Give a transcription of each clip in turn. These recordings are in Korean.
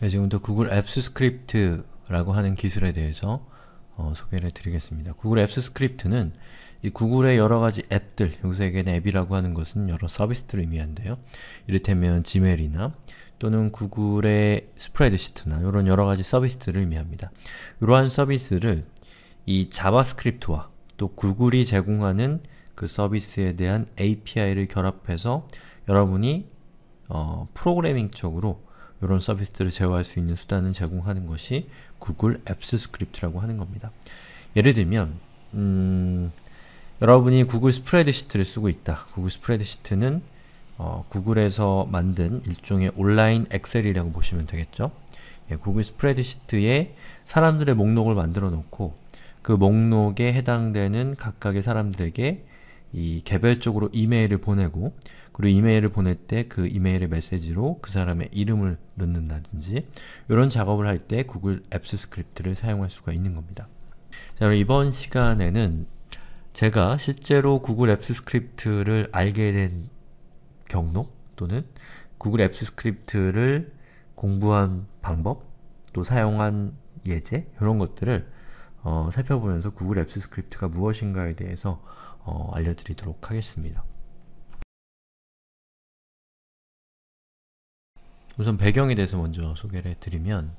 네, 지금부터 구글 앱스 스크립트라고 하는 기술에 대해서 어, 소개를 드리겠습니다. 구글 앱스 스크립트는 이 구글의 여러가지 앱들, 여기서 얘기하는 앱이라고 하는 것은 여러 서비스들을 의미한데요. 이를테면 지메일이나 또는 구글의 스프레드시트나 이런 여러가지 서비스들을 의미합니다. 이러한 서비스를 이 자바스크립트와 또 구글이 제공하는 그 서비스에 대한 API를 결합해서 여러분이 어, 프로그래밍 쪽으로 이런 서비스들을 제어할 수 있는 수단을 제공하는 것이 구글 앱스 스크립트라고 하는 겁니다. 예를 들면 음, 여러분이 구글 스프레드시트를 쓰고 있다. 구글 스프레드시트는 어, 구글에서 만든 일종의 온라인 엑셀이라고 보시면 되겠죠. 예, 구글 스프레드시트에 사람들의 목록을 만들어 놓고 그 목록에 해당되는 각각의 사람들에게 이 개별적으로 이메일을 보내고 그리고 이메일을 보낼 때 그 이메일의 메시지로 그 사람의 이름을 넣는다든지 이런 작업을 할 때 구글 앱스 스크립트를 사용할 수가 있는 겁니다. 자, 그럼 이번 시간에는 제가 실제로 구글 앱스 스크립트를 알게 된 경로 또는 구글 앱스 스크립트를 공부한 방법 또 사용한 예제 이런 것들을 어, 살펴보면서 구글 앱스 스크립트가 무엇인가에 대해서 어, 알려드리도록 하겠습니다. 우선 배경에 대해서 먼저 소개를 해드리면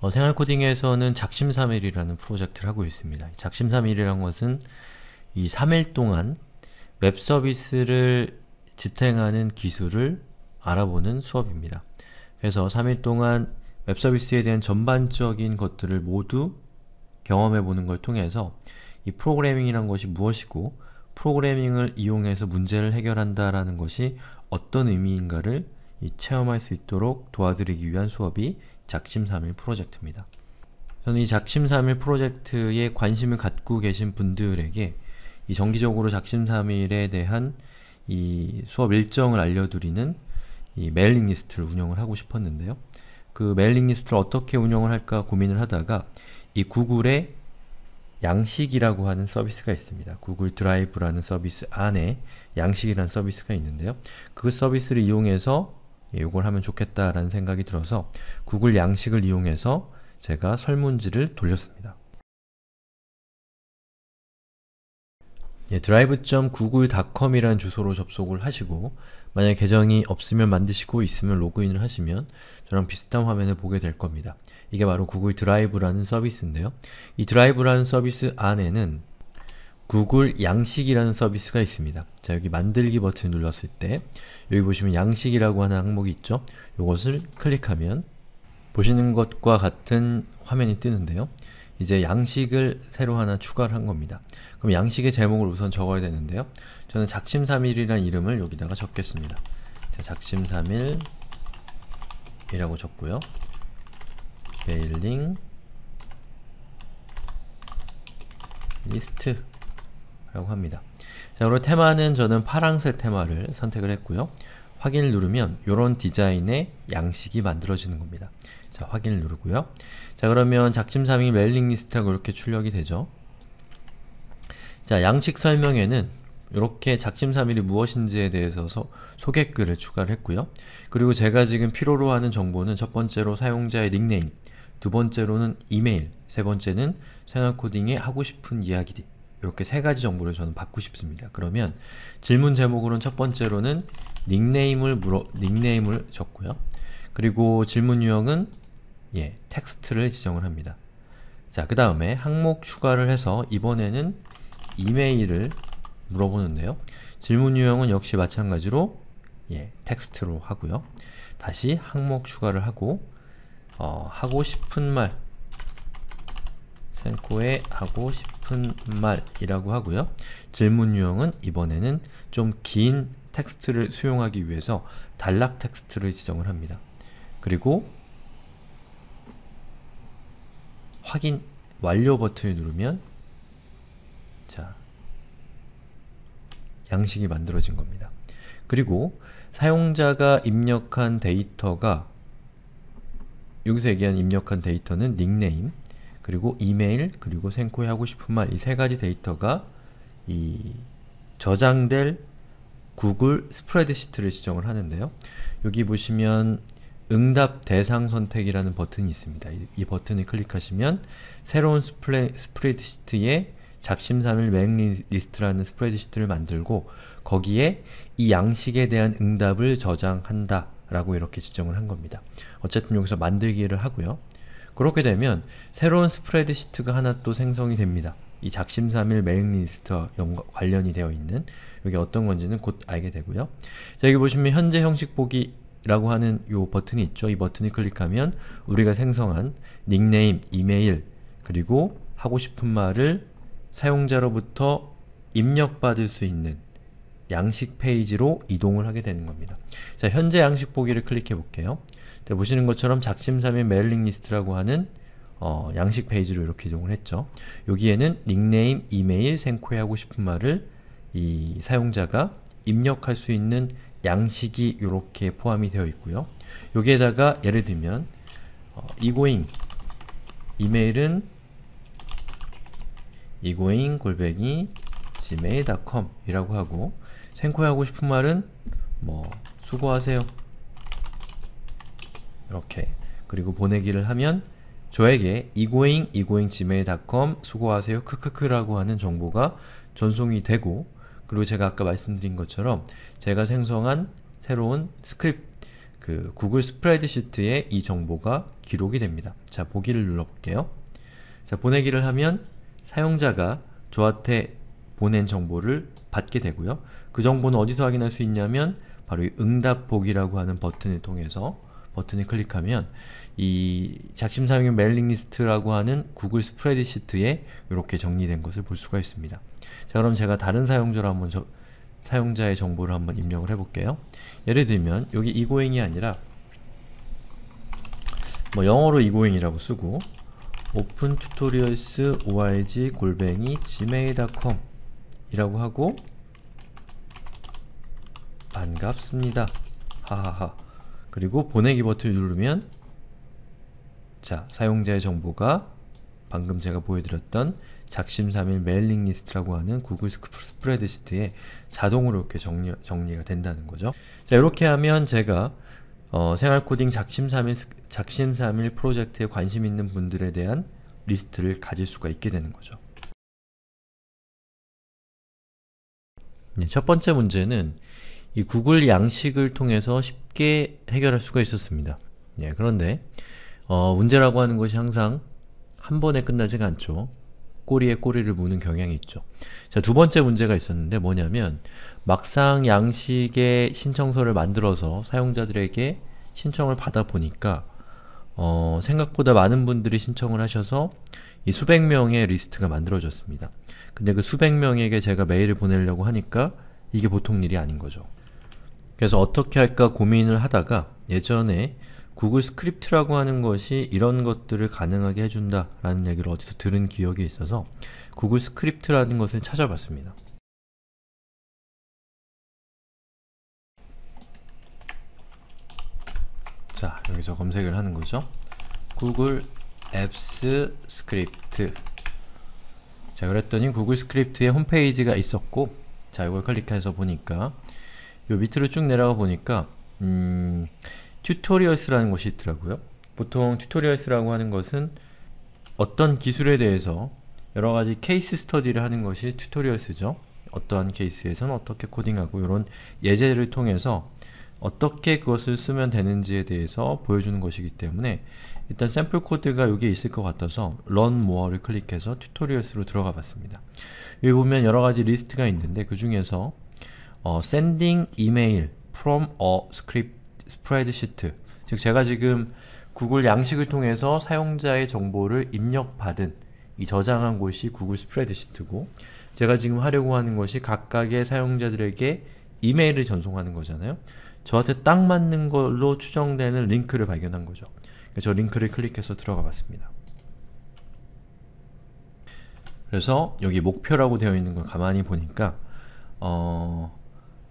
어, 생활코딩에서는 작심삼일이라는 프로젝트를 하고 있습니다. 작심삼일이라는 것은 이 3일 동안 웹 서비스를 지탱하는 기술을 알아보는 수업입니다. 그래서 3일 동안 웹 서비스에 대한 전반적인 것들을 모두 경험해보는 걸 통해서 이 프로그래밍이란 것이 무엇이고 프로그래밍을 이용해서 문제를 해결한다라는 것이 어떤 의미인가를 체험할 수 있도록 도와드리기 위한 수업이 작심삼일 프로젝트입니다. 저는 이 작심삼일 프로젝트에 관심을 갖고 계신 분들에게 이 정기적으로 작심삼일에 대한 이 수업 일정을 알려드리는 이 메일링 리스트를 운영을 하고 싶었는데요. 그 메일링 리스트를 어떻게 운영을 할까 고민을 하다가 이 구글의 양식이라고 하는 서비스가 있습니다. 구글 드라이브라는 서비스 안에 양식이라는 서비스가 있는데요. 그 서비스를 이용해서 이걸 예, 하면 좋겠다라는 생각이 들어서 구글 양식을 이용해서 제가 설문지를 돌렸습니다. 예, drive.google.com이라는 주소로 접속을 하시고 만약 계정이 없으면 만드시고 있으면 로그인을 하시면 저랑 비슷한 화면을 보게 될 겁니다. 이게 바로 구글 드라이브라는 서비스인데요. 이 드라이브라는 서비스 안에는 구글 양식이라는 서비스가 있습니다. 자 여기 만들기 버튼을 눌렀을 때 여기 보시면 양식이라고 하는 항목이 있죠? 이것을 클릭하면 보시는 것과 같은 화면이 뜨는데요. 이제 양식을 새로 하나 추가를 한 겁니다. 그럼 양식의 제목을 우선 적어야 되는데요. 저는 작심3일이란 이름을 여기다가 적겠습니다. 자, 작심3일이라고 적고요. 메일링 리스트라고 합니다. 자, 오늘 테마는 저는 파랑색 테마를 선택을 했고요. 확인을 누르면 이런 디자인의 양식이 만들어지는 겁니다. 자, 확인을 누르고요. 자 그러면 작심삼일 메일링 리스트라고 이렇게 출력이 되죠. 자 양식 설명에는 이렇게 작심삼일이 무엇인지에 대해서 소개글을 추가를 했고요. 그리고 제가 지금 필요로 하는 정보는 첫 번째로 사용자의 닉네임, 두 번째로는 이메일, 세 번째는 생활코딩에 하고 싶은 이야기들 이렇게 세 가지 정보를 저는 받고 싶습니다. 그러면 질문 제목으로는 첫 번째로는 닉네임을 물어 닉네임을 적고요. 그리고 질문 유형은 예, 텍스트를 지정을 합니다. 자, 그 다음에 항목 추가를 해서 이번에는 이메일을 물어보는데요. 질문 유형은 역시 마찬가지로 예, 텍스트로 하고요. 다시 항목 추가를 하고 어, 하고 싶은 말 센코에 하고 싶은 말이라고 하고요. 질문 유형은 이번에는 좀 긴 텍스트를 수용하기 위해서 단락 텍스트를 지정을 합니다. 그리고 확인 완료 버튼을 누르면 자 양식이 만들어진 겁니다. 그리고 사용자가 입력한 데이터가 여기서 얘기한 입력한 데이터는 닉네임, 그리고 이메일, 그리고 생코에 하고 싶은 말 이 세 가지 데이터가 이 저장될 구글 스프레드시트를 지정을 하는데요. 여기 보시면 응답 대상 선택이라는 버튼이 있습니다. 이, 이 버튼을 클릭하시면 새로운 스프레, 스프레드시트에 작심삼일 맹 리스트라는 스프레드시트를 만들고 거기에 이 양식에 대한 응답을 저장한다 라고 이렇게 지정을 한 겁니다. 어쨌든 여기서 만들기를 하고요. 그렇게 되면 새로운 스프레드시트가 하나 또 생성이 됩니다. 이 작심삼일 메 리스트와 관련이 되어 있는 이게 어떤 건지는 곧 알게 되고요. 자, 여기 보시면 현재 형식 보기 라고 하는 요 버튼이 있죠. 이버튼을 클릭하면 우리가 생성한 닉네임, 이메일, 그리고 하고 싶은 말을 사용자로부터 입력받을 수 있는 양식 페이지로 이동을 하게 되는 겁니다. 자, 현재 양식 보기를 클릭해 볼게요. 보시는 것처럼 작심삼일 메일링 리스트라고 하는 어, 양식 페이지로 이렇게 이동을 했죠. 여기에는 닉네임, 이메일, 생코에 하고 싶은 말을 이 사용자가 입력할 수 있는 양식이 이렇게 포함이 되어 있고요. 여기에다가 예를 들면 어, 이고잉 이메일은 이고잉 골뱅이 gmail.com 이라고 하고 생코에 하고 싶은 말은 뭐 수고하세요 이렇게 그리고 보내기를 하면 저에게 이고잉 이고잉 gmail.com 수고하세요 크크크라고 하는 정보가 전송이 되고 그리고 제가 아까 말씀드린 것처럼 제가 생성한 새로운 스크립트 그 구글 스프레드시트에 이 정보가 기록이 됩니다. 자, 보기를 눌러볼게요. 자, 보내기를 하면 사용자가 저한테 보낸 정보를 받게 되고요. 그 정보는 어디서 확인할 수 있냐면 바로 이 응답 보기라고 하는 버튼을 통해서 버튼을 클릭하면 이 작심삼일 메일링 리스트라고 하는 구글 스프레드시트에 이렇게 정리된 것을 볼 수가 있습니다. 자 그럼 제가 다른 사용자로 한번 저, 사용자의 정보를 한번 입력을 해볼게요. 예를 들면 여기 이고잉이 아니라 뭐 영어로 이고잉이라고 쓰고 open tutorials org 골뱅이 gmail.com 이라고 하고 반갑습니다. 하하하 그리고 보내기 버튼을 누르면 자 사용자의 정보가 방금 제가 보여드렸던 작심삼일 메일링 리스트라고 하는 구글 스프레드시트에 자동으로 이렇게 정리, 정리가 된다는 거죠. 자, 이렇게 하면 제가 어, 생활코딩 작심삼일, 작심삼일 프로젝트에 관심 있는 분들에 대한 리스트를 가질 수가 있게 되는 거죠. 네, 첫 번째 문제는 이 구글 양식을 통해서 쉽게 해결할 수가 있었습니다. 예, 그런데 어, 문제라고 하는 것이 항상 한 번에 끝나지가 않죠. 꼬리에 꼬리를 무는 경향이 있죠. 자, 두 번째 문제가 있었는데 뭐냐면 막상 양식의 신청서를 만들어서 사용자들에게 신청을 받아보니까 어, 생각보다 많은 분들이 신청을 하셔서 이 수백 명의 리스트가 만들어졌습니다. 근데 그 수백 명에게 제가 메일을 보내려고 하니까 이게 보통 일이 아닌 거죠. 그래서 어떻게 할까 고민을 하다가 예전에 구글 스크립트라고 하는 것이 이런 것들을 가능하게 해준다 라는 얘기를 어디서 들은 기억이 있어서 구글 스크립트라는 것을 찾아봤습니다. 자, 여기서 검색을 하는 거죠. 구글 앱스 스크립트 자, 그랬더니 구글 스크립트의 홈페이지가 있었고 자, 이걸 클릭해서 보니까 요 밑으로 쭉 내려가 보니까 음... 튜토리얼스라는 것이 있더라고요. 보통 튜토리얼스라고 하는 것은 어떤 기술에 대해서 여러가지 케이스 스터디를 하는 것이 튜토리얼스죠. 어떠한 케이스에선 어떻게 코딩하고 이런 예제를 통해서 어떻게 그것을 쓰면 되는지에 대해서 보여주는 것이기 때문에 일단 샘플 코드가 여기에 있을 것 같아서 런 모어를 클릭해서 튜토리얼스로 들어가 봤습니다. 여기 보면 여러가지 리스트가 있는데 그 중에서 어, sending email from a script 스프라이드 시트 즉 제가 지금 구글 양식을 통해서 사용자의 정보를 입력받은 이 저장한 곳이 구글 스프레드 시트고 제가 지금 하려고 하는 것이 각각의 사용자들에게 이메일을 전송하는 거잖아요. 저한테 딱 맞는 걸로 추정되는 링크를 발견한 거죠. 그래서 저 링크를 클릭해서 들어가 봤습니다. 그래서 여기 목표라고 되어 있는 걸 가만히 보니까 어...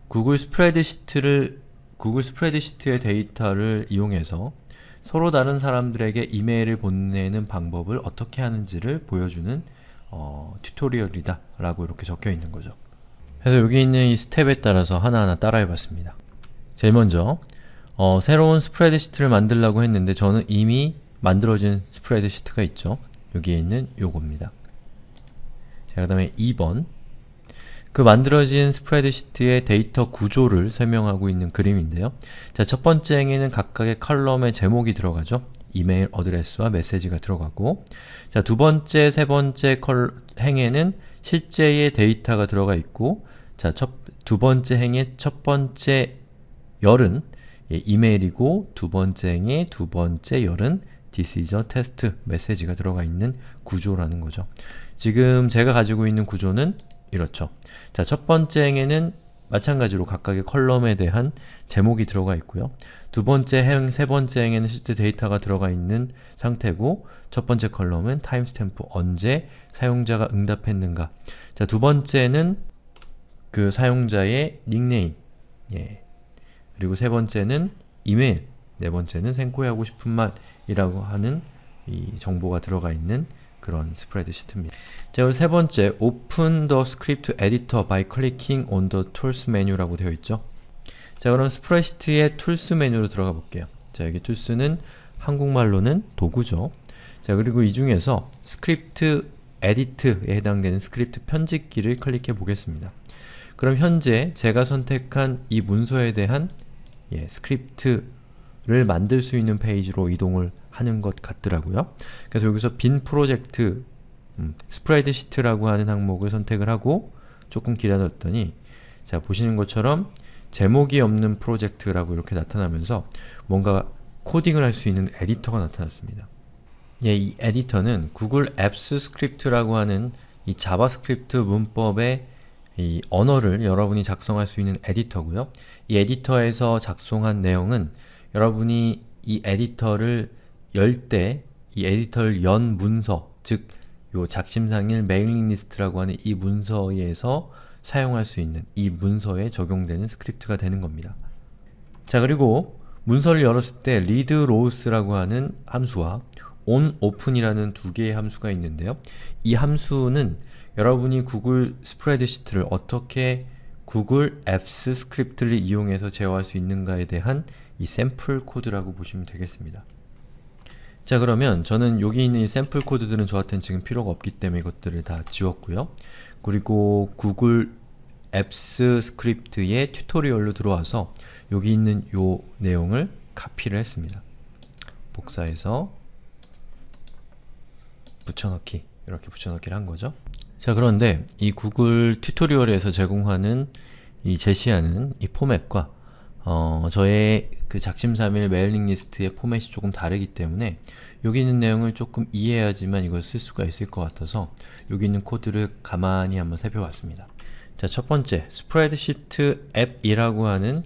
구글 스프레드 시트를 구글 스프레드시트의 데이터를 이용해서 서로 다른 사람들에게 이메일을 보내는 방법을 어떻게 하는지를 보여주는 어, 튜토리얼이다 라고 이렇게 적혀 있는 거죠. 그래서 여기 있는 이 스텝에 따라서 하나하나 따라해봤습니다. 제일 먼저 어, 새로운 스프레드시트를 만들려고 했는데 저는 이미 만들어진 스프레드시트가 있죠. 여기에 있는 요겁니다. 자, 그 다음에 2번 그 만들어진 스프레드시트의 데이터 구조를 설명하고 있는 그림인데요. 자, 첫 번째 행에는 각각의 컬럼에 제목이 들어가죠. 이메일 어드레스와 메시지가 들어가고 자, 두 번째, 세 번째 컬 행에는 실제의 데이터가 들어가 있고 자, 첫, 두 번째 행의 첫 번째 열은 예, 이메일이고 두 번째 행의 두 번째 열은 this is a test 메시지가 들어가 있는 구조라는 거죠. 지금 제가 가지고 있는 구조는 이렇죠. 자, 첫 번째 행에는 마찬가지로 각각의 컬럼에 대한 제목이 들어가 있고요. 두 번째 행, 세 번째 행에는 실제 데이터가 들어가 있는 상태고 첫 번째 컬럼은 타임스탬프 언제 사용자가 응답했는가 자, 두 번째는 그 사용자의 닉네임 예. 그리고 세 번째는 이메일 네 번째는 생코에 하고 싶은 말이라고 하는 이 정보가 들어가 있는 그런 스프레드시트입니다. 자, 오늘 세 번째 Open the Script Editor by clicking on the Tools 메뉴라고 되어 있죠. 자, 그럼 스프레드시트의 툴스 메뉴로 들어가 볼게요. 자, 여기 툴스는 한국말로는 도구죠. 자, 그리고 이 중에서 스크립트 에디트에 해당되는 스크립트 편집기를 클릭해 보겠습니다. 그럼 현재 제가 선택한 이 문서에 대한 예, 스크립트를 만들 수 있는 페이지로 이동을 하는 것 같더라고요. 그래서 여기서 빈 프로젝트 음, 스프라이드 시트라고 하는 항목을 선택을 하고 조금 기다렸더니자 보시는 것처럼 제목이 없는 프로젝트라고 이렇게 나타나면서 뭔가 코딩을 할 수 있는 에디터가 나타났습니다. 예, 이 에디터는 구글 앱스 스크립트라고 하는 이 자바스크립트 문법의 이 언어를 여러분이 작성할 수 있는 에디터고요. 이 에디터에서 작성한 내용은 여러분이 이 에디터를 열때이 에디터를 연 문서, 즉 요 작심상일 메일링 리스트라고 하는 이 문서에서 사용할 수 있는 이 문서에 적용되는 스크립트가 되는 겁니다. 자 그리고 문서를 열었을 때 readrows라고 하는 함수와 onOpen이라는 두 개의 함수가 있는데요. 이 함수는 여러분이 구글 스프레드시트를 어떻게 구글 앱스 스크립트를 이용해서 제어할 수 있는가에 대한 이 샘플 코드라고 보시면 되겠습니다. 자 그러면 저는 여기 있는 이 샘플 코드들은 저한테는 지금 필요가 없기 때문에 이것들을 다 지웠고요. 그리고 구글 앱스 스크립트의 튜토리얼로 들어와서 여기 있는 요 내용을 카피를 했습니다. 복사해서 붙여넣기 이렇게 붙여넣기를 한 거죠. 자 그런데 이 구글 튜토리얼에서 제공하는 이 제시하는 이 포맷과 어, 저의 그 작심삼일 메일링 리스트의 포맷이 조금 다르기 때문에 여기 있는 내용을 조금 이해해야지만 이걸 쓸 수가 있을 것 같아서 여기 있는 코드를 가만히 한번 살펴봤습니다. 자, 첫 번째, 스프레드시트 앱이라고 하는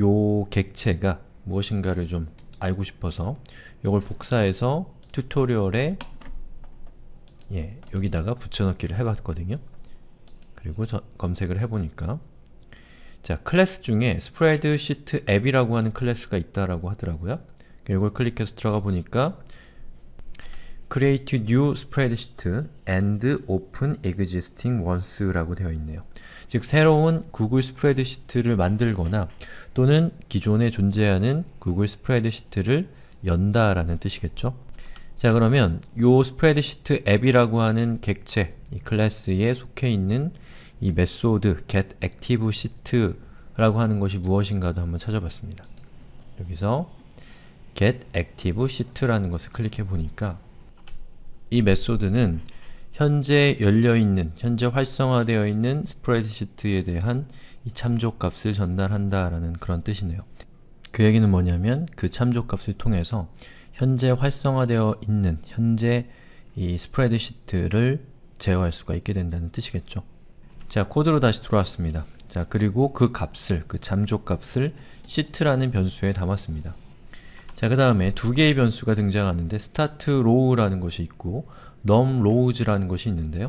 요 객체가 무엇인가를 좀 알고 싶어서 이걸 복사해서 튜토리얼에 예, 여기다가 붙여넣기를 해봤거든요. 그리고 저, 검색을 해보니까 자, 클래스 중에 s s p r e a d h e e t a p p 이라고 하는 클래스가 있다라고 하더라고요. 이걸 클릭해서 들어가 보니까 create new spreadsheet and open existing ones라고 되어 있네요. 즉 새로운 구글 스프레드시트를 만들거나 또는 기존에 존재하는 구글 스프레드시트를 연다라는 뜻이겠죠? 자 그러면 요 스프레드시트 앱이라고 하는 객체, 이 클래스에 속해 있는 이 메소드 getActiveSheet라고 하는 것이 무엇인가도 한번 찾아봤습니다. 여기서 getActiveSheet라는 것을 클릭해 보니까 이 메소드는 현재 열려있는, 현재 활성화되어 있는 스프레드시트에 대한 이 참조값을 전달한다 라는 그런 뜻이네요. 그 얘기는 뭐냐면 그 참조값을 통해서 현재 활성화되어 있는, 현재 이 스프레드시트를 제어할 수가 있게 된다는 뜻이겠죠. 자, 코드로 다시 돌아왔습니다. 자, 그리고 그 값을, 그 잠족 값을 시트라는 변수에 담았습니다. 자, 그 다음에 두 개의 변수가 등장하는데 startRow라는 것이 있고 numRows라는 것이 있는데요.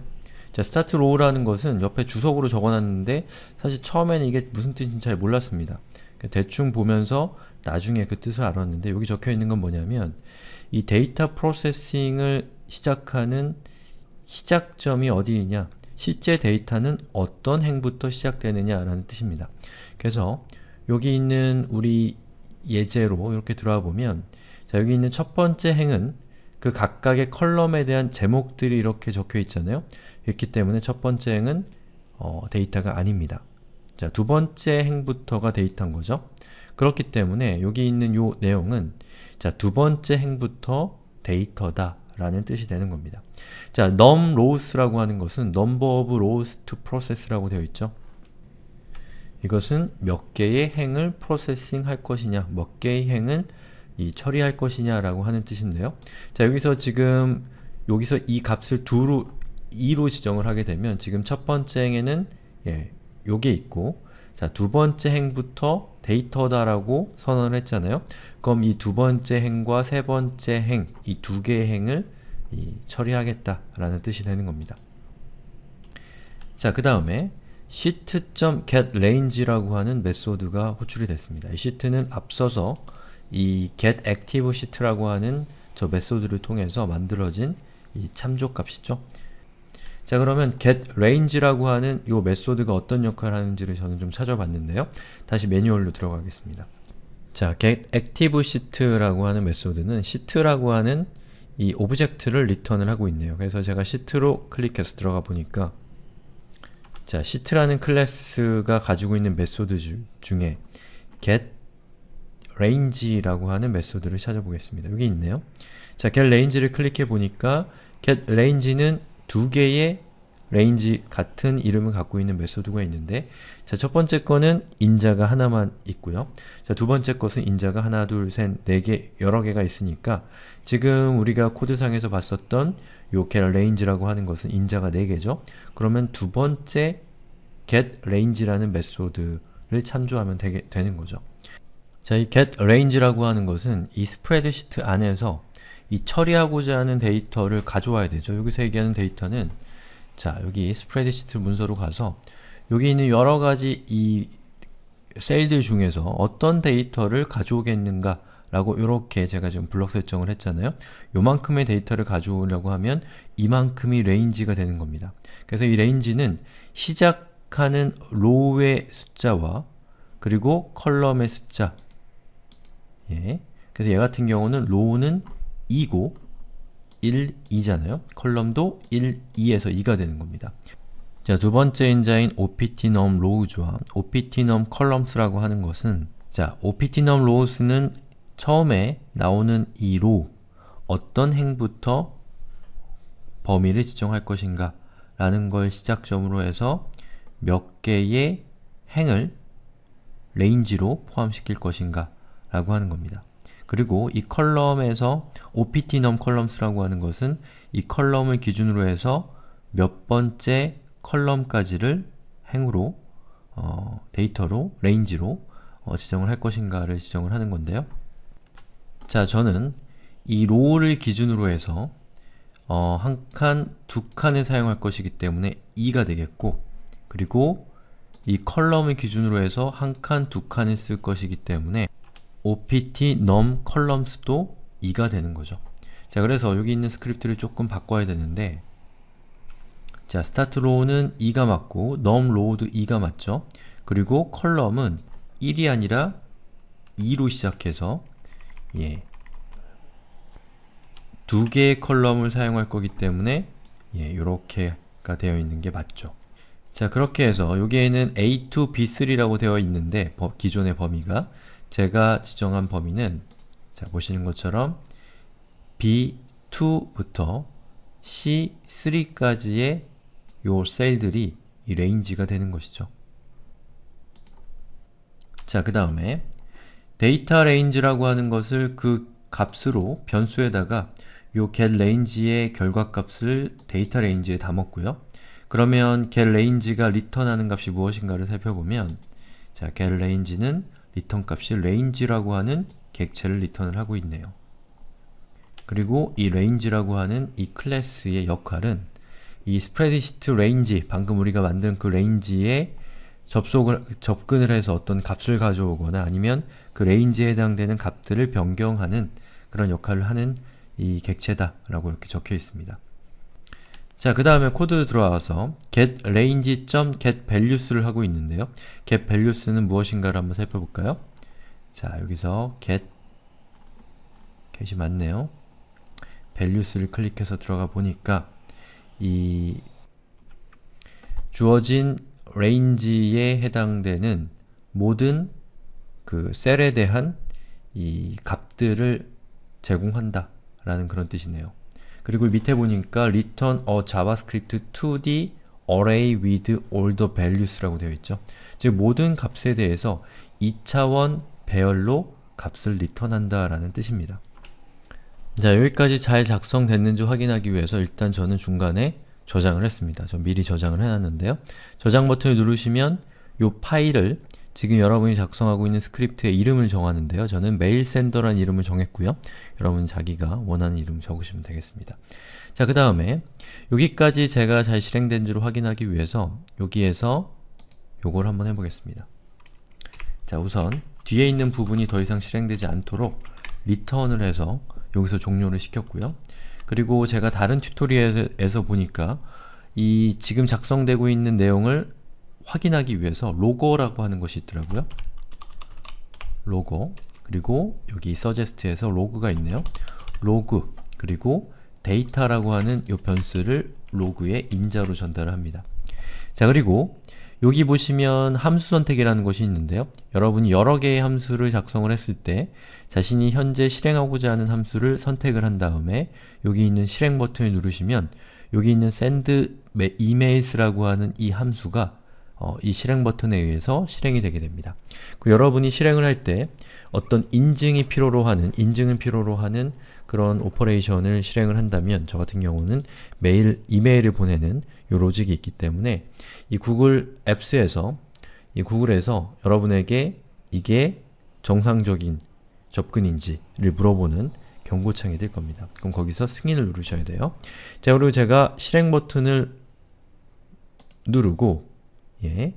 자, startRow라는 것은 옆에 주석으로 적어놨는데 사실 처음에는 이게 무슨 뜻인지 잘 몰랐습니다. 그러니까 대충 보면서 나중에 그 뜻을 알았는데 여기 적혀있는 건 뭐냐면 이 데이터 프로세싱을 시작하는 시작점이 어디이냐 실제 데이터는 어떤 행부터 시작되느냐라는 뜻입니다. 그래서 여기 있는 우리 예제로 이렇게 들어와 보면 자, 여기 있는 첫 번째 행은 그 각각의 컬럼에 대한 제목들이 이렇게 적혀 있잖아요. 있기 때문에 첫 번째 행은 어, 데이터가 아닙니다. 자, 두 번째 행부터가 데이터인 거죠. 그렇기 때문에 여기 있는 요 내용은 자, 두 번째 행부터 데이터다 라는 뜻이 되는 겁니다. 자, num rows라고 하는 것은 number of rows to process라고 되어 있죠. 이것은 몇 개의 행을 프로세싱 할 것이냐, 몇 개의 행은 이 처리할 것이냐라고 하는 뜻인데요. 자, 여기서 지금 여기서 이 값을 2로 2로 지정을 하게 되면 지금 첫 번째 행에는 예, 요게 있고 자, 두 번째 행부터 데이터다라고 선언을 했잖아요. 그럼 이 두 번째 행과 세 번째 행, 이 두 개의 행을 이, 처리하겠다라는 뜻이 되는 겁니다. 자, 그 다음에 sheet.getRange라고 하는 메소드가 호출이 됐습니다. 이 sheet는 앞서서 이 getActiveSheet라고 하는 저 메소드를 통해서 만들어진 이 참조값이죠. 자 그러면 getRange라고 하는 이 메소드가 어떤 역할을 하는지를 저는 좀 찾아봤는데요. 다시 매뉴얼로 들어가겠습니다. 자, getActiveSheet라고 하는 메소드는 시트라고 하는 이 오브젝트를 리턴을 하고 있네요. 그래서 제가 시트로 클릭해서 들어가 보니까 자, 시트라는 클래스가 가지고 있는 메소드 주, 중에 get range라고 하는 메소드를 찾아보겠습니다. 여기 있네요. 자, get range를 클릭해 보니까 get range는 두 개의 레인지 같은 이름을 갖고 있는 메소드가 있는데 자, 첫 번째 거는 인자가 하나만 있고요. 자, 두 번째 것은 인자가 하나, 둘, 셋, 네 개, 여러 개가 있으니까 지금 우리가 코드상에서 봤었던 요 getRange라고 하는 것은 인자가 네 개죠. 그러면 두 번째 getRange라는 메소드를 참조하면 되게, 되는 거죠. 자, 이 getRange라고 하는 것은 이 스프레드시트 안에서 이 처리하고자 하는 데이터를 가져와야 되죠. 여기서 얘기하는 데이터는 자, 여기 스프레드시트 문서로 가서 여기 있는 여러 가지 이 셀들 중에서 어떤 데이터를 가져오겠는가 라고 이렇게 제가 지금 블럭 설정을 했잖아요. 요만큼의 데이터를 가져오려고 하면 이만큼이 레인지가 되는 겁니다. 그래서 이 레인지는 시작하는 로우의 숫자와 그리고 컬럼의 숫자 예. 그래서 얘 같은 경우는 로우는 2고 1, 2잖아요. 컬럼도 1, 2에서 2가 되는 겁니다. 자, 두 번째 인자인 optnum rows와 optnum columns라고 하는 것은 자, optnum rows는 처음에 나오는 이 row 어떤 행부터 범위를 지정할 것인가 라는 걸 시작점으로 해서 몇 개의 행을 레인지로 포함시킬 것인가 라고 하는 겁니다. 그리고 이 컬럼에서 optnum columns라고 하는 것은 이 컬럼을 기준으로 해서 몇 번째 컬럼까지를 행으로 어, 데이터로, 레인지로 어, 지정을 할 것인가를 지정을 하는 건데요. 자, 저는 이 row를 기준으로 해서 어, 한 칸, 두 칸을 사용할 것이기 때문에 2가 되겠고 그리고 이 컬럼을 기준으로 해서 한 칸, 두 칸을 쓸 것이기 때문에 opt num columns도 2가 되는 거죠. 자, 그래서 여기 있는 스크립트를 조금 바꿔야 되는데 자, start row는 2가 맞고 num row도 2가 맞죠? 그리고 c o l u m n 은 1이 아니라 2로 시작해서 예, 두 개의 컬럼을 사용할 거기 때문에 예, 요렇게가 되어 있는 게 맞죠. 자, 그렇게 해서 여기에는 a 2 b3라고 되어 있는데 기존의 범위가 제가 지정한 범위는 자, 보시는 것처럼 B2부터 C3까지의 요 셀들이 이 레인지가 되는 것이죠. 자, 그 다음에 데이터 레인지라고 하는 것을 그 값으로 변수에다가 요 getRange의 결과값을 데이터 레인지에 담았고요. 그러면 getRange가 리턴하는 값이 무엇인가를 살펴보면 자, getRange는 리턴 값이 range라고 하는 객체를 리턴을 하고 있네요. 그리고 이 range라고 하는 이 클래스의 역할은 이 스프레드시트 range, 방금 우리가 만든 그 range에 접속을, 접근을 해서 어떤 값을 가져오거나 아니면 그 레인지에 해당되는 값들을 변경하는 그런 역할을 하는 이 객체다 라고 이렇게 적혀 있습니다. 자, 그 다음에 코드 들어와서 getRange.getValues를 하고 있는데요. getValues는 무엇인가를 한번 살펴볼까요? 자, 여기서 get get이 맞네요. values를 클릭해서 들어가 보니까 이 주어진 range에 해당되는 모든 그 셀에 대한 이 값들을 제공한다 라는 그런 뜻이네요. 그리고 밑에 보니까 return a javascript 2d array with all the values라고 되어 있죠. 즉 모든 값에 대해서 2차원 배열로 값을 r e t u r n 한다라는 뜻입니다. 자 여기까지 잘 작성됐는지 확인하기 위해서 일단 저는 중간에 저장을 했습니다. 저 미리 저장을 해놨는데요. 저장 버튼을 누르시면 이 파일을 지금 여러분이 작성하고 있는 스크립트의 이름을 정하는데요. 저는 메일센더라는 이름을 정했고요. 여러분 자기가 원하는 이름 적으시면 되겠습니다. 자, 그 다음에 여기까지 제가 잘 실행된지를 확인하기 위해서 여기에서 요걸 한번 해보겠습니다. 자, 우선 뒤에 있는 부분이 더 이상 실행되지 않도록 리턴을 해서 여기서 종료를 시켰고요. 그리고 제가 다른 튜토리얼에서 보니까 이 지금 작성되고 있는 내용을 확인하기 위해서 로거라고 하는 것이 있더라고요. 로거 그리고 여기 서제스트에서 로그가 있네요. 로그 그리고 데이터라고 하는 이 변수를 로그에 인자로 전달을 합니다. 자 그리고 여기 보시면 함수 선택이라는 것이 있는데요. 여러분이 여러 개의 함수를 작성을 했을 때 자신이 현재 실행하고자 하는 함수를 선택을 한 다음에 여기 있는 실행 버튼을 누르시면 여기 있는 send emails라고 하는 이 함수가 어, 이 실행 버튼에 의해서 실행이 되게 됩니다. 그 여러분이 실행을 할 때 어떤 인증이 필요로 하는, 인증을 필요로 하는 그런 오퍼레이션을 실행을 한다면 저 같은 경우는 매일 이메일을 보내는 요 로직이 있기 때문에 이 구글 앱스에서 이 구글에서 여러분에게 이게 정상적인 접근인지를 물어보는 경고창이 될 겁니다. 그럼 거기서 승인을 누르셔야 돼요. 자, 그리고 제가 실행 버튼을 누르고 예.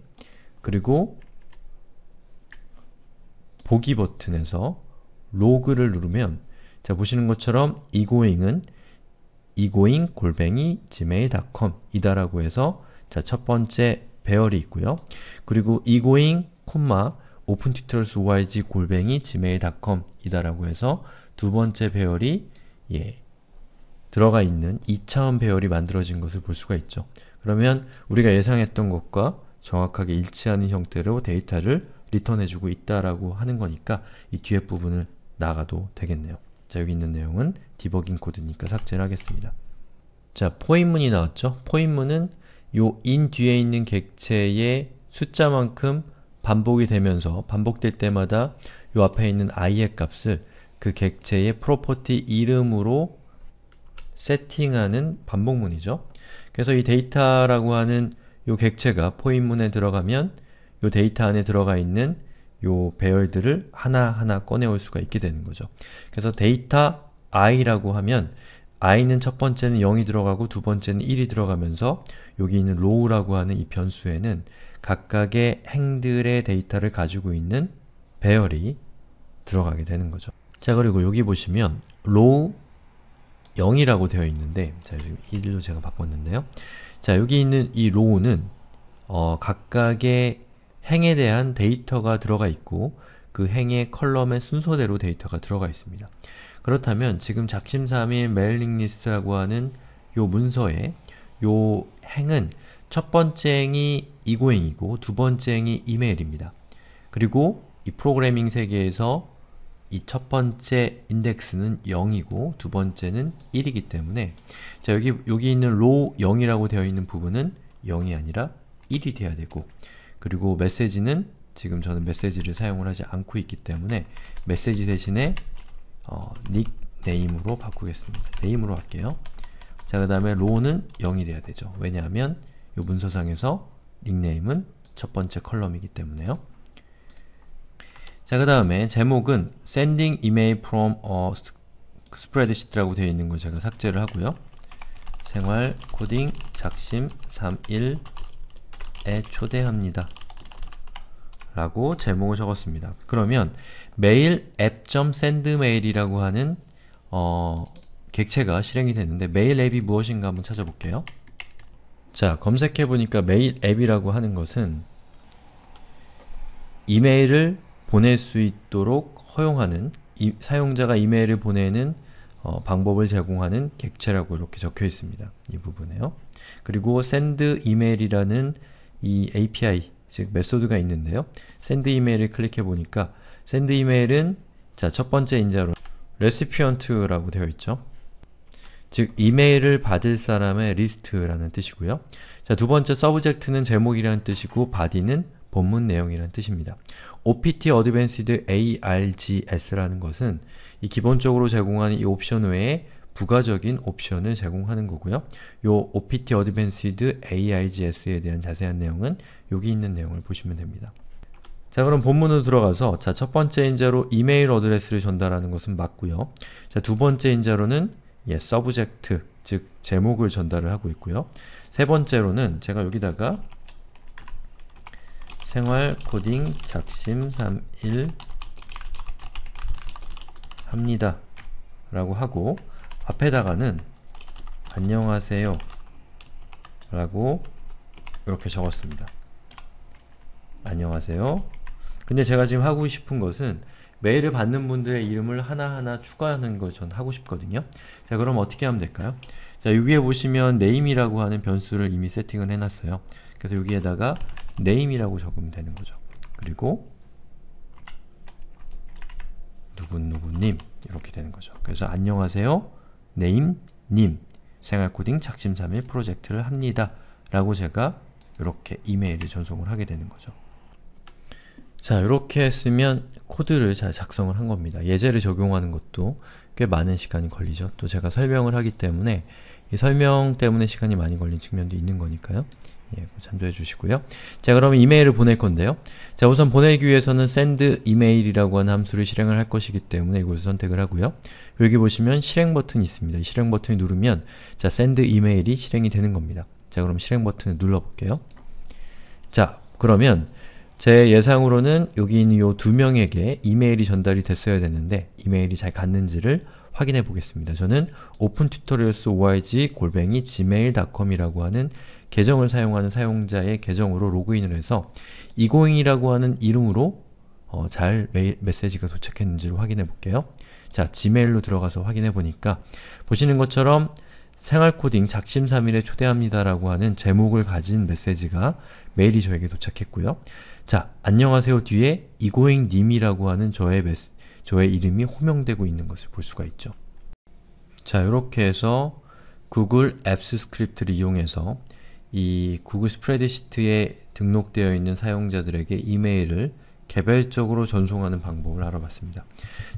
그리고 보기 버튼에서 로그를 누르면 자 보시는 것처럼 이고잉은 이고잉 골뱅이 gmail.com 이다라고 해서 자 첫 번째 배열이 있고요. 그리고 이고잉 콤마 오픈 튜토리얼스 org 골뱅이 gmail.com 이다라고 해서 두 번째 배열이 예 들어가 있는 2차원 배열이 만들어진 것을 볼 수가 있죠. 그러면 우리가 예상했던 것과 정확하게 일치하는 형태로 데이터를 리턴해주고 있다라고 하는 거니까 이 뒤에 부분을 나가도 되겠네요. 자 여기 있는 내용은 디버깅 코드니까 삭제를 하겠습니다. 자 포인문이 나왔죠? 포인문은 요 인 뒤에 있는 객체의 숫자만큼 반복이 되면서 반복될 때마다 요 앞에 있는 i의 값을 그 객체의 프로퍼티 이름으로 세팅하는 반복문이죠. 그래서 이 데이터라고 하는 요 객체가 포인문에 들어가면 요 데이터 안에 들어가 있는 요 배열들을 하나하나 꺼내올 수가 있게 되는 거죠. 그래서 데이터 i라고 하면 i는 첫 번째는 0이 들어가고 두 번째는 1이 들어가면서 여기 있는 row라고 하는 이 변수에는 각각의 행들의 데이터를 가지고 있는 배열이 들어가게 되는 거죠. 자 그리고 여기 보시면 row 0이라고 되어 있는데 자 지금 1로 제가 바꿨는데요. 자 여기 있는 이 r o w 는 어, 각각의 행에 대한 데이터가 들어가 있고 그 행의 컬럼의 순서대로 데이터가 들어가 있습니다. 그렇다면 지금 작심삼일 메일링 리스트라고 하는 요 문서에 요 행은 첫 번째 행이 이고행이고 두 번째 행이 이메일입니다. 그리고 이 프로그래밍 세계에서 이첫 번째 인덱스는 0이고 두 번째는 1이기 때문에 자 여기 여기 있는 row 0이라고 되어 있는 부분은 0이 아니라 1이 돼야 되고 그리고 메시지는 지금 저는 메시지를 사용을 하지 않고 있기 때문에 메시지 대신에 어, 닉네임으로 바꾸겠습니다. 네임으로 할게요. 자, 그 다음에 r o w 는 0이 돼야 되죠. 왜냐하면 이 문서상에서 닉네임은 첫 번째 컬럼이기 때문에요. 자, 그 다음에 제목은 sending email from a spreadsheet라고 되어 있는 걸 제가 삭제를 하고요. 생활 코딩 작심 31에 초대합니다. 라고 제목을 적었습니다. 그러면 mail app.sendmail이라고 하는 어, 객체가 실행이 되는데 mail 앱이 무엇인가 한번 찾아볼게요. 자, 검색해보니까 mail 앱이라고 하는 것은 이메일을 보낼 수 있도록 허용하는 이, 사용자가 이메일을 보내는 어, 방법을 제공하는 객체라고 이렇게 적혀 있습니다. 이 부분에요. 그리고 send email이라는 이 API, 즉 메소드가 있는데요. send email을 클릭해 보니까 send email은 자, 첫 번째 인자로 recipient라고 되어 있죠. 즉 이메일을 받을 사람의 리스트라는 뜻이고요. 자, 두 번째 서브젝트는 제목이라는 뜻이고 body는 본문 내용이라는 뜻입니다. OPT Advanced ARGS라는 것은 이 기본적으로 제공하는 이 옵션 외에 부가적인 옵션을 제공하는 거고요. 요 OPT Advanced ARGS에 대한 자세한 내용은 여기 있는 내용을 보시면 됩니다. 자 그럼 본문으로 들어가서 자첫 번째 인자로 이메일 어드레스를 전달하는 것은 맞고요. 자두 번째 인자로는 예, 서브젝트, 즉 제목을 전달을 하고 있고요. 세 번째로는 제가 여기다가 생활 코딩 작심 3일 합니다. 라고 하고 앞에다가는 안녕하세요 라고 이렇게 적었습니다. 안녕하세요. 근데 제가 지금 하고 싶은 것은 메일을 받는 분들의 이름을 하나하나 추가하는 걸전 하고 싶거든요. 자 그럼 어떻게 하면 될까요? 자 여기에 보시면 name이라고 하는 변수를 이미 세팅을 해놨어요. 그래서 여기에다가 name이라고 적으면 되는 거죠. 그리고 누군누구님 이렇게 되는 거죠. 그래서 안녕하세요 name, 님 생활코딩 작심 삼일 프로젝트를 합니다 라고 제가 이렇게 이메일을 전송을 하게 되는 거죠. 자 이렇게 했으면 코드를 잘 작성을 한 겁니다. 예제를 적용하는 것도 꽤 많은 시간이 걸리죠. 또 제가 설명을 하기 때문에 이 설명 때문에 시간이 많이 걸린 측면도 있는 거니까요. 예, 참조해 주시고요. 자, 그럼 이메일을 보낼 건데요. 자, 우선 보내기 위해서는 send email이라고 하는 함수를 실행을 할 것이기 때문에 이것을 선택을 하고요. 여기 보시면 실행 버튼이 있습니다. 실행 버튼을 누르면 자, send email이 실행이 되는 겁니다. 자, 그럼 실행 버튼을 눌러볼게요. 자, 그러면 제 예상으로는 여기 있는 이 두 명에게 이메일이 전달이 됐어야 되는데 이메일이 잘 갔는지를 확인해 보겠습니다. 저는 opentutorials.org 골뱅이 gmail.com이라고 하는 계정을 사용하는 사용자의 계정으로 로그인을 해서 이고잉이라고 하는 이름으로 어, 잘 메일, 메시지가 도착했는지를 확인해 볼게요. 자, 지메일로 들어가서 확인해 보니까 보시는 것처럼 생활코딩 작심삼일에 초대합니다라고 하는 제목을 가진 메시지가 메일이 저에게 도착했고요. 자, 안녕하세요 뒤에 이고잉님이라고 하는 저의 메시, 저의 이름이 호명되고 있는 것을 볼 수가 있죠. 자, 이렇게 해서 구글 앱스 스크립트를 이용해서 이 구글 스프레드시트에 등록되어 있는 사용자들에게 이메일을 개별적으로 전송하는 방법을 알아봤습니다.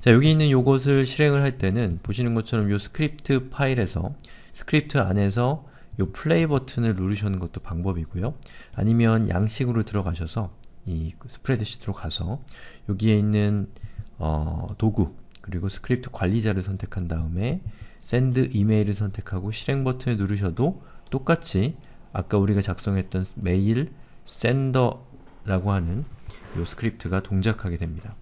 자, 여기 있는 요것을 실행을 할 때는 보시는 것처럼 요 스크립트 파일에서 스크립트 안에서 요 플레이 버튼을 누르시는 것도 방법이고요. 아니면 양식으로 들어가셔서 이 스프레드시트로 가서 여기에 있는 어, 도구 그리고 스크립트 관리자를 선택한 다음에 샌드 이메일을 선택하고 실행 버튼을 누르셔도 똑같이 아까 우리가 작성했던 메일 샌더라고 하는 이 스크립트가 동작하게 됩니다.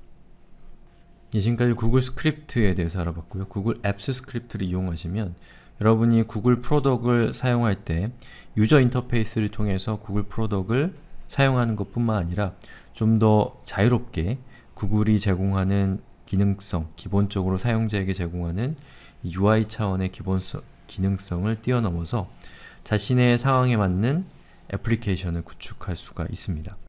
지금까지 구글 스크립트에 대해서 알아봤고요. 구글 앱스 스크립트를 이용하시면 여러분이 구글 프로덕을 사용할 때 유저 인터페이스를 통해서 구글 프로덕을 사용하는 것뿐만 아니라 좀 더 자유롭게 구글이 제공하는 기능성, 기본적으로 사용자에게 제공하는 UI 차원의 기본 기능성을 뛰어넘어서 자신의 상황에 맞는 애플리케이션을 구축할 수가 있습니다.